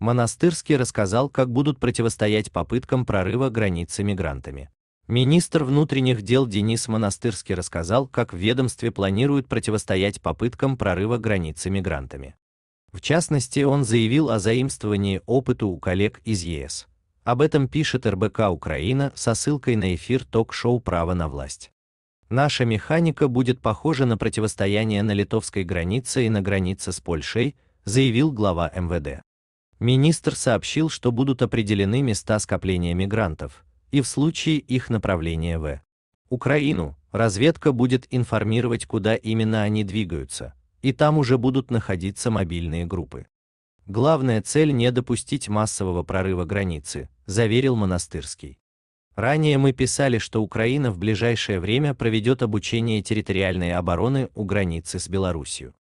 Монастырский рассказал, как будут противостоять попыткам прорыва границы мигрантами. Министр внутренних дел Денис Монастырский рассказал, как в ведомстве планируют противостоять попыткам прорыва границы мигрантами. В частности, он заявил о заимствовании опыта у коллег из ЕС. Об этом пишет РБК Украина со ссылкой на эфир ток-шоу «Право на власть». Наша механика будет похожа на противостояние на литовской границе и на границе с Польшей, заявил глава МВД. Министр сообщил, что будут определены места скопления мигрантов и в случае их направления в Украину, разведка будет информировать, куда именно они двигаются, и там уже будут находиться мобильные группы. Главная цель не допустить массового прорыва границы, заверил Монастырский. Ранее мы писали, что Украина в ближайшее время проведет обучение территориальной обороны у границы с Белоруссией.